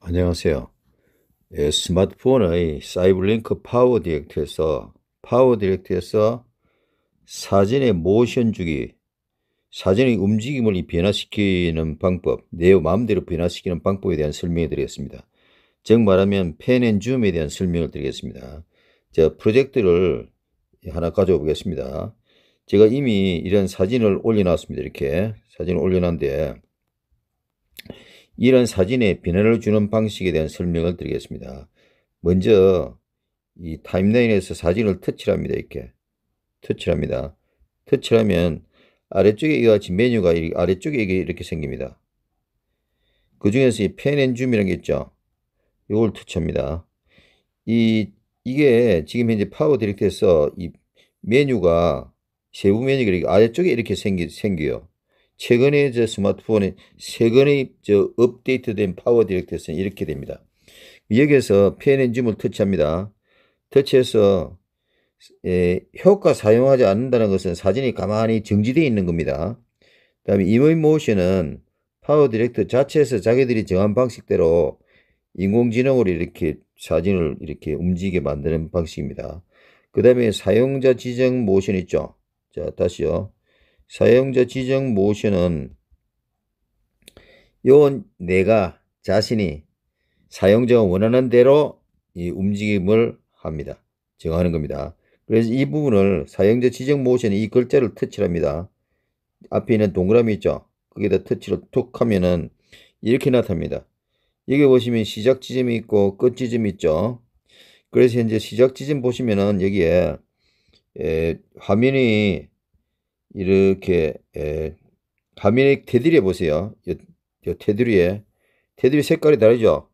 안녕하세요. 예, 스마트폰의 사이블링크 파워 디렉트에서 파워 디렉트에서 사진의 모션 주기, 사진의 움직임을 변화시키는 방법, 내 마음대로 변화시키는 방법에 대한 설명을 드리겠습니다. 즉 말하면 펜앤줌에 대한 설명을 드리겠습니다. 제가 프로젝트를 하나 가져오겠습니다. 제가 이미 이런 사진을 올려놨습니다. 이렇게 사진을 올려놨는데 이런 사진에 변화를 주는 방식에 대한 설명을 드리겠습니다. 먼저 이 타임라인에서 사진을 터치 합니다. 이렇게 터치 합니다. 터치 하면 아래쪽에 이와 같이 메뉴가 아래쪽에 이렇게 생깁니다. 그 중에서 이 펜 앤줌이라는 게 있죠. 이걸 터치합니다. 이, 이게 지금 현재 파워 디렉트에서 이 메뉴가 세부면이 그렇게 그러니까 아래쪽에 이렇게 생기, 생겨요. 최근에 저 스마트폰에 최근에 저 업데이트된 파워 디렉터에서는 이렇게 됩니다. 여기에서 PNN줌을 터치합니다. 터치해서 예, 효과 사용하지 않는다는 것은 사진이 가만히 정지되어 있는 겁니다. 그 다음에 이머이 모션은 파워 디렉터 자체에서 자기들이 정한 방식대로 인공지능으로 이렇게 사진을 이렇게 움직이게 만드는 방식입니다. 그 다음에 사용자 지정 모션 있죠. 자, 다시요. 사용자 지정 모션은 요 내가 자신이 사용자가 원하는 대로 이 움직임을 합니다. 정하는 겁니다. 그래서 이 부분을 사용자 지정 모션이 이 글자를 터치합니다. 를 앞에 있는 동그라미 있죠? 거기다 터치를 툭 하면은 이렇게 나타납니다. 여기 보시면 시작 지점이 있고 끝 지점이 있죠? 그래서 현재 시작 지점 보시면은 여기에 에, 화면이 이렇게 에, 화면의 테두리에 보세요. 요, 요 테두리에 테두리 색깔이 다르죠.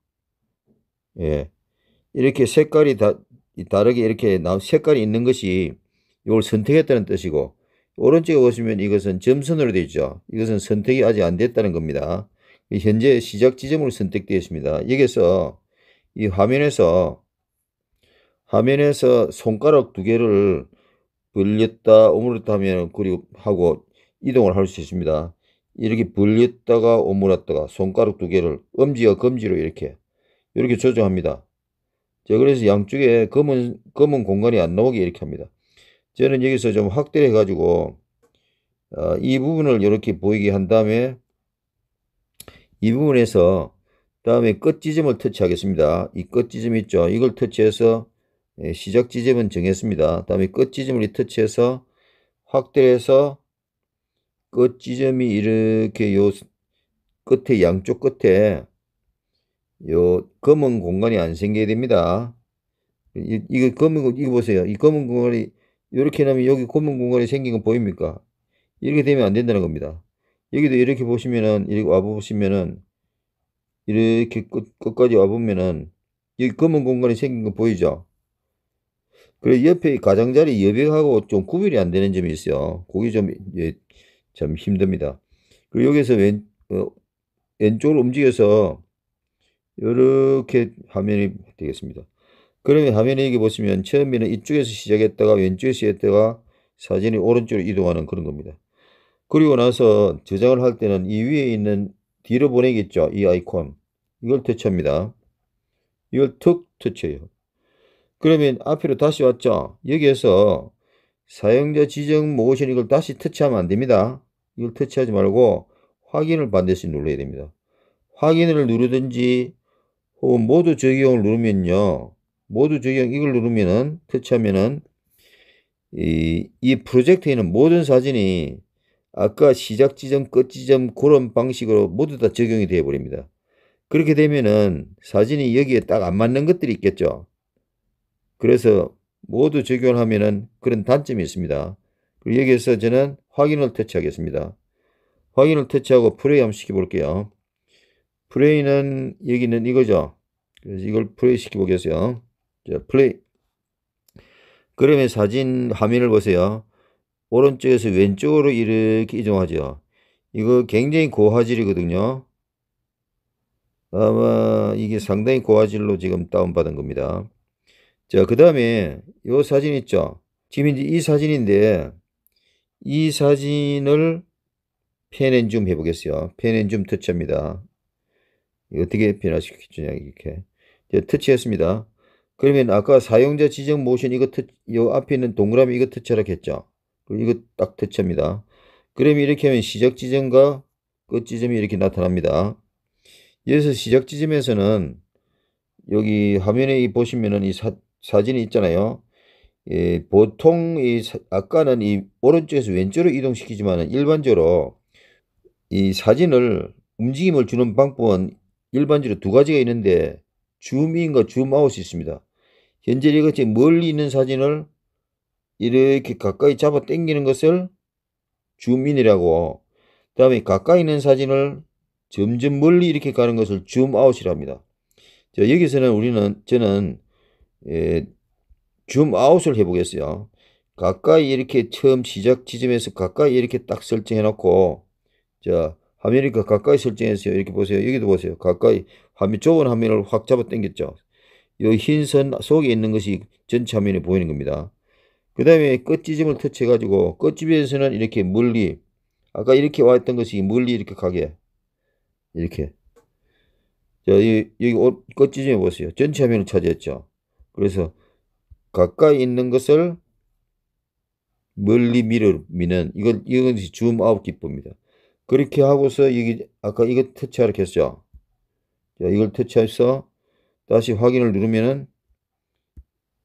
예, 이렇게 색깔이 다 다르게 이렇게 나 색깔이 있는 것이 이걸 선택했다는 뜻이고 오른쪽에 보시면 이것은 점선으로 되어 있죠. 이것은 선택이 아직 안 됐다는 겁니다. 현재 시작 지점으로 선택되어있습니다 여기서 이 화면에서 화면에서 손가락 두 개를 불렸다 오므렸다 면 그리고 하고 이동을 할 수 있습니다. 이렇게 불렸다가 오므렸다가 손가락 두 개를 엄지와 검지로 이렇게 이렇게 조정합니다. 자 그래서 양쪽에 검은 검은 공간이 안 나오게 이렇게 합니다. 저는 여기서 좀 확대해 를 가지고 어, 이 부분을 이렇게 보이게 한 다음에 이 부분에서 다음에 끝 지점을 터치하겠습니다. 이끝 지점 있죠. 이걸 터치해서 예, 시작 지점은 정했습니다. 다음에 끝 지점을 리터치해서 확대해서 끝 지점이 이렇게 요 끝에 양쪽 끝에 요 검은 공간이 안 생겨야 됩니다. 이, 이거 검은 이거 보세요. 이 검은 공간이 이렇게 나면 여기 검은 공간이 생긴 거 보입니까? 이렇게 되면 안 된다는 겁니다. 여기도 이렇게 보시면은 이렇게 와 보시면은 이렇게 끝 끝까지 와 보면은 여기 검은 공간이 생긴 거 보이죠? 그리 옆에 가장자리 여백하고 좀 구별이 안 되는 점이 있어요. 그게 좀, 예, 참 힘듭니다. 그리고 여기서 왼, 어, 왼쪽으로 움직여서 이렇게 화면이 되겠습니다. 그러면 화면에 여기 보시면 처음에는 이쪽에서 시작했다가 왼쪽에서 했다가 사진이 오른쪽으로 이동하는 그런 겁니다. 그리고 나서 저장을 할 때는 이 위에 있는 뒤로 보내겠죠. 이 아이콘. 이걸 터치합니다. 이걸 툭 터치해요. 그러면 앞으로 다시 왔죠. 여기에서 사용자 지정 모션 이걸 다시 터치하면 안 됩니다. 이걸 터치하지 말고 확인을 반드시 눌러야 됩니다. 확인을 누르든지 혹은 모두 적용을 누르면요. 모두 적용 이걸 누르면은 터치하면은 이, 이 프로젝트에 는 모든 사진이 아까 시작 지점, 끝 지점 그런 방식으로 모두 다 적용이 되어 버립니다. 그렇게 되면은 사진이 여기에 딱 안 맞는 것들이 있겠죠. 그래서 모두 적용하면은 그런 단점이 있습니다. 그리고 여기에서 저는 확인을 퇴치하겠습니다 확인을 퇴치하고 플레이 한번 시켜볼게요. 플레이는 여기는 이거죠. 그래서 이걸 플레이 시켜보겠어요. 자, 플레이. 그러면 사진 화면을 보세요. 오른쪽에서 왼쪽으로 이렇게 이동하죠. 이거 굉장히 고화질이거든요. 아마 이게 상당히 고화질로 지금 다운받은 겁니다. 자, 그 다음에 이 사진 있죠? 지금 이제 이 사진인데 이 사진을 펜앤줌 해보겠어요. 펜앤줌 터치합니다. 어떻게 변화시키느냐 이렇게 터치했습니다. 그러면 아까 사용자 지정 모션 이거 터치, 요 앞에 있는 동그라미 이거 터치하라 했죠. 그리고 이거 딱 터치합니다. 그러면 이렇게 하면 시작 지점과 끝 지점이 이렇게 나타납니다. 여기서 시작 지점에서는 여기 화면에 보시면은 이 사, 사진이 있잖아요. 예, 보통 이 아까는 이 오른쪽에서 왼쪽으로 이동시키지만 일반적으로 이 사진을 움직임을 주는 방법은 일반적으로 두 가지가 있는데 줌인과 줌아웃이 있습니다. 현재 이같이 멀리 있는 사진을 이렇게 가까이 잡아 당기는 것을 줌인이라고 그 다음에 가까이 있는 사진을 점점 멀리 이렇게 가는 것을 줌아웃이라합니다 자, 여기서는 우리는 저는 예, 줌 아웃을 해보겠어요. 가까이 이렇게 처음 시작 지점에서 가까이 이렇게 딱 설정해 놓고 자화면이 그 가까이 설정했어요. 이렇게 보세요. 여기도 보세요. 가까이 화면 좁은 화면을 확 잡아 당겼죠. 이흰선 속에 있는 것이 전체 화면이 보이는 겁니다. 그 다음에 끝지점을 터치해 가지고 끝집에서는 이렇게 멀리 아까 이렇게 와 있던 것이 멀리 이렇게 가게 이렇게 자 여기, 여기 끝지점에 보세요. 전체 화면을 차지했죠. 그래서 가까이 있는 것을 멀리 밀어 미는 이건 이건 줌 아웃 기법입니다. 그렇게 하고서 여기 아까 이거 터치하라 했죠. 자, 이걸 터치해서 다시 확인을 누르면은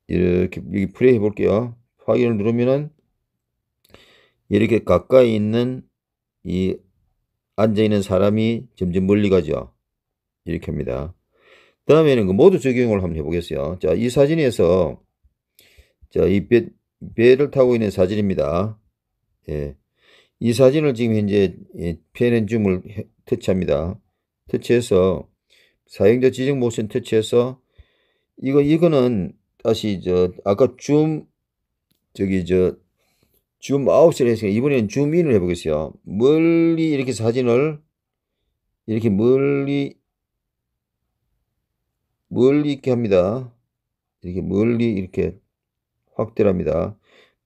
이렇게 여기 플레이 해볼게요. 확인을 누르면은 이렇게 가까이 있는 이 앉아 있는 사람이 점점 멀리 가죠. 이렇게 합니다. 그 다음에는 그 모두 적용을 한번 해보겠어요. 자, 이 사진에서, 자, 이 배, 배를 타고 있는 사진입니다. 예. 이 사진을 지금 현재 예, 펜앤 줌을 해, 터치합니다. 터치해서 사용자 지정 모션 터치해서 이거 이거는 다시 저 아까 줌 저기 저 줌 아웃을 했으니까 이번에는 줌인을 해보겠어요. 멀리 이렇게 사진을 이렇게 멀리 멀리 있게 합니다. 이렇게 멀리 이렇게 확대를 합니다.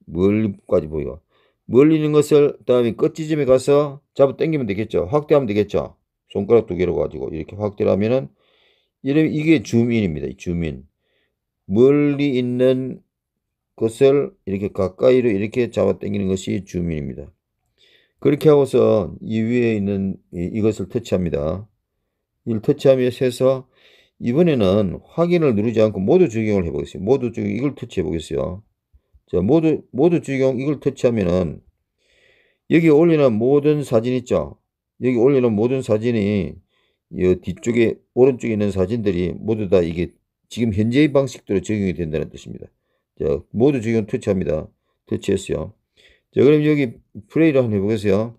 멀리까지 보여. 멀리 있는 것을 다음에 끝지점에 가서 잡아 당기면 되겠죠. 확대하면 되겠죠. 손가락 두 개로 가지고 이렇게 확대를 하면은 이런 이게 줌인입니다. 줌인. 멀리 있는 것을 이렇게 가까이로 이렇게 잡아 당기는 것이 줌인입니다. 그렇게 하고서 이 위에 있는 이, 것을 터치합니다. 이를 터치하며 세서 이번에는 확인을 누르지 않고 모두 적용을 해보겠습니다. 모두 적용 이걸 터치해 보겠어요. 자, 모두, 모두 적용 이걸 터치하면은 여기 올리는 모든 사진 있죠? 여기 올리는 모든 사진이 이 뒤쪽에 오른쪽에 있는 사진들이 모두 다 이게 지금 현재의 방식대로 적용이 된다는 뜻입니다. 자, 모두 적용 터치합니다. 터치했어요. 자, 그럼 여기 플레이를 한번 해보겠어요.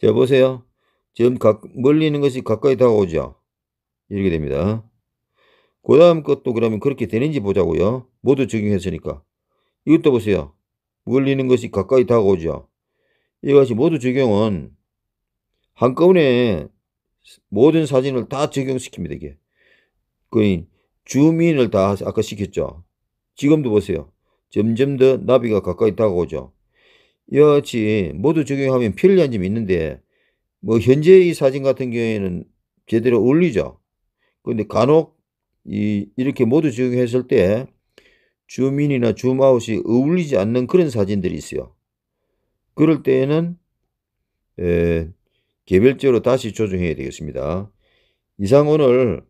자, 보세요. 지금 가, 멀리 있는 것이 가까이 다가오죠? 이렇게 됩니다. 그 다음 것도 그러면 그렇게 되는지 보자고요. 모두 적용했으니까. 이것도 보세요. 멀리는 것이 가까이 다가오죠. 이것이 모두 적용은 한꺼번에 모든 사진을 다 적용시킵니다. 이게. 그 주민을 다 아까 시켰죠. 지금도 보세요. 점점 더 나비가 가까이 다가오죠. 이와 같이 모두 적용하면 편리한 점이 있는데 뭐 현재의 사진 같은 경우에는 제대로 올리죠. 근데 간혹 이, 이렇게 모두 적용했을 때 줌인이나 줌아웃이 어울리지 않는 그런 사진들이 있어요. 그럴 때에는 에, 개별적으로 다시 조정해야 되겠습니다. 이상 오늘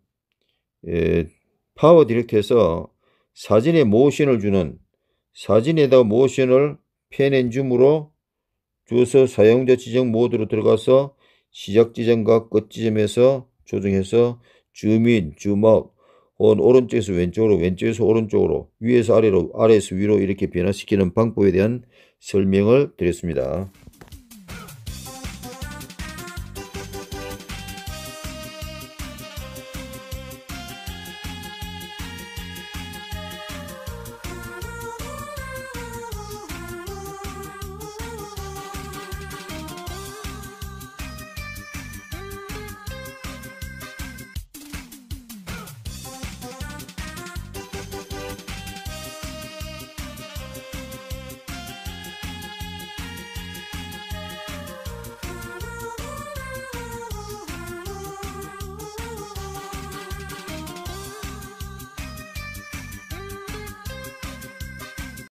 에, 파워 디렉트에서 사진에 모션을 주는 사진에다 모션을 펜 앤 줌으로 주어서 사용자 지정 모드로 들어가서 시작 지점과 끝 지점에서 조정해서 주민, 주막, 혹은 오른쪽에서 왼쪽으로, 왼쪽에서 오른쪽으로, 위에서 아래로, 아래에서 위로 이렇게 변화시키는 방법에 대한 설명을 드렸습니다.